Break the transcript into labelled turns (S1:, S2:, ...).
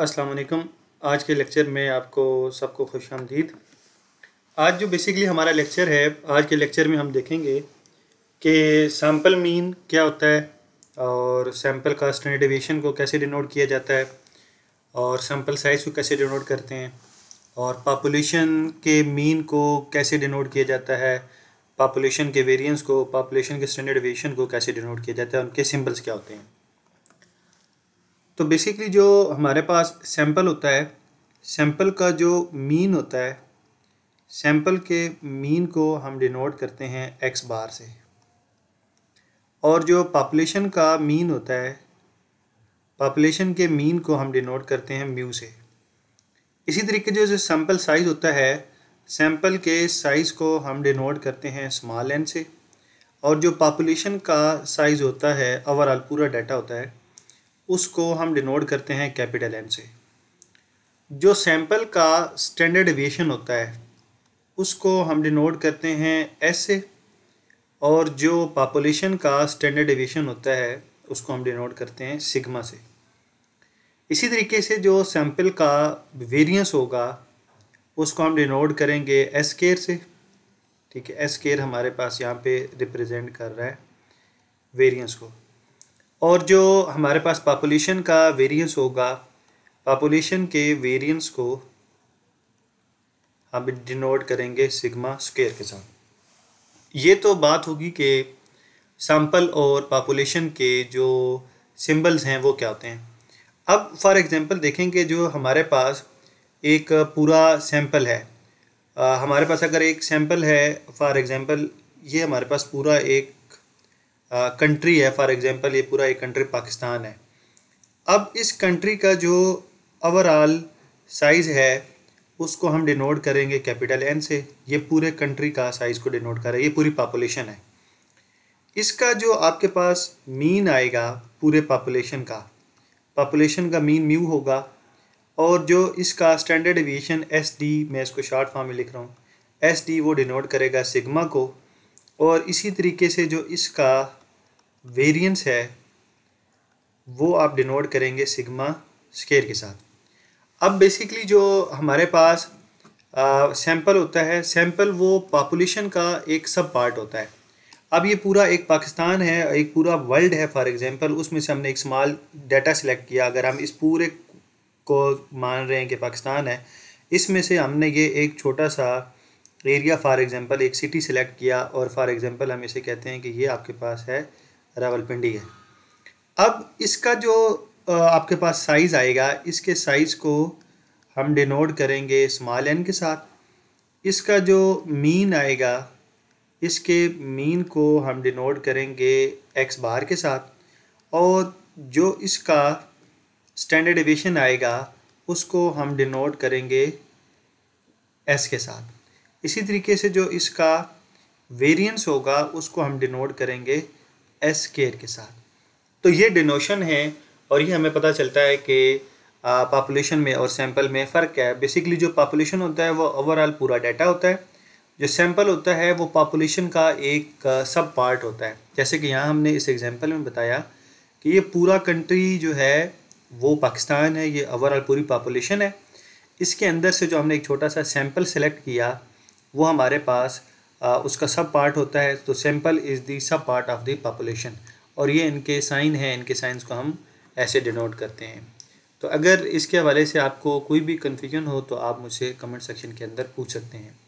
S1: अस्सलाम वालेकुम आज के लेक्चर में आपको सबको खुश आमदीद आज जो बेसिकली हमारा लेक्चर है आज के लेक्चर में हम देखेंगे कि सैम्पल मीन क्या होता है और सैम्पल का स्टैंडर्ड डेविएशन को कैसे डिनोट किया जाता है और सैम्पल साइज़ को कैसे डिनोट करते हैं और पापोलेशन के मीन को कैसे डिनोट किया जाता है पापोलेशन के वेरियंस को पापोलेशन के स्टैंडर्ड डेविएशन को कैसे डिनोट किया जाता है उनके सिम्बल्स क्या होते हैं तो बेसिकली जो हमारे पास सैम्पल होता है सैंपल का जो मीन होता है सैम्पल के मीन को हम डिनोट करते हैं एक्स बार से और जो पॉपुलेशन का मीन होता है पॉपुलेशन के मीन को हम डिनोट करते हैं म्यू से इसी तरीके जो जो सैंपल साइज़ होता है सैम्पल के साइज़ को हम डिनोट करते हैं स्मॉल एन से और जो पॉपुलेशन का साइज़ होता है ओवरऑल पूरा डाटा होता है उसको हम डिनोट करते हैं कैपिटल एम से जो सैंपल का स्टैंडर्ड एविएशन होता है उसको हम डिनोट करते हैं एस से और जो पापुलेशन का स्टैंडर्ड एविएशन होता है उसको हम डिनोट करते हैं सिग्मा से इसी तरीके से जो सैंपल का वेरिएंस होगा उसको हम डिनोट करेंगे एस केयर से ठीक है एस केयर हमारे पास यहाँ पे रिप्रेजेंट कर रहा है वेरिएंस को और जो हमारे पास पॉपुलेशन का वेरिएंस होगा पॉपुलेशन के वेरिएंस को हम डिनोट करेंगे सिग्मा स्क्वेयर के साथ ये तो बात होगी कि सैम्पल और पॉपुलेशन के जो सिंबल्स हैं वो क्या होते हैं अब फॉर एग्ज़ाम्पल देखेंगे जो हमारे पास एक पूरा सैम्पल है आ, हमारे पास अगर एक सैम्पल है फॉर एग्ज़ाम्पल ये हमारे पास पूरा एक कंट्री है फॉर एग्जांपल ये पूरा एक कंट्री पाकिस्तान है अब इस कंट्री का जो ओवरऑल साइज़ है उसको हम डिनोट करेंगे कैपिटल एन से ये पूरे कंट्री का साइज़ को डिनोट करें ये पूरी पॉपुलेशन है इसका जो आपके पास मीन आएगा पूरे पॉपुलेशन का पॉपुलेशन का मीन म्यू होगा और जो इसका स्टैंडर्ड एविएशन एस डी मैं इसको शॉर्ट फॉर्म में लिख रहा हूँ एस डी वो डिनोट करेगा सिग्मा को और इसी तरीके से जो इसका वेरिएंस है वो आप डिनोट करेंगे सिग्मा स्केयर के साथ अब बेसिकली जो हमारे पास सैम्पल होता है सैम्पल वो पॉपुलेशन का एक सब पार्ट होता है अब ये पूरा एक पाकिस्तान है एक पूरा वर्ल्ड है फॉर एग्जांपल उसमें से हमने एक स्मॉल डाटा सेलेक्ट किया अगर हम इस पूरे को मान रहे हैं कि पाकिस्तान है इसमें से हमने ये एक छोटा सा एरिया फॉर एग्जांपल एक सिटी सेलेक्ट किया और फॉर एग्जांपल हम इसे कहते हैं कि ये आपके पास है रावलपिंडी है अब इसका जो आपके पास साइज़ आएगा इसके साइज़ को हम डिनोट करेंगे स्मॉल एन के साथ इसका जो मीन आएगा इसके मीन को हम डिनोट करेंगे एक्स बार के साथ और जो इसका स्टैंडर्ड एविएशन आएगा उसको हम डिनोट करेंगे एस के साथ इसी तरीके से जो इसका वेरिएंस होगा उसको हम डिनोट करेंगे एस केयर के साथ तो ये डिनोशन है और ये हमें पता चलता है कि पॉपुलेशन में और सैंपल में फ़र्क क्या है बेसिकली जो पॉपुलेशन होता है वो ओवरऑल पूरा डाटा होता है जो सैंपल होता है वो पॉपुलेशन का एक सब पार्ट होता है जैसे कि यहाँ हमने इस एग्जांपल में बताया कि ये पूरा कंट्री जो है वो पाकिस्तान है ये ओवरऑल पूरी पॉपुलेशन है इसके अंदर से जो हमने एक छोटा सा सैंपल सेलेक्ट किया वो हमारे पास उसका सब पार्ट होता है तो सैम्पल इज़ दी सब पार्ट ऑफ द पॉपुलेशन और ये इनके साइन हैं इनके साइंस को हम ऐसे डिनोट करते हैं तो अगर इसके हवाले से आपको कोई भी कन्फ्यूजन हो तो आप मुझसे कमेंट सेक्शन के अंदर पूछ सकते हैं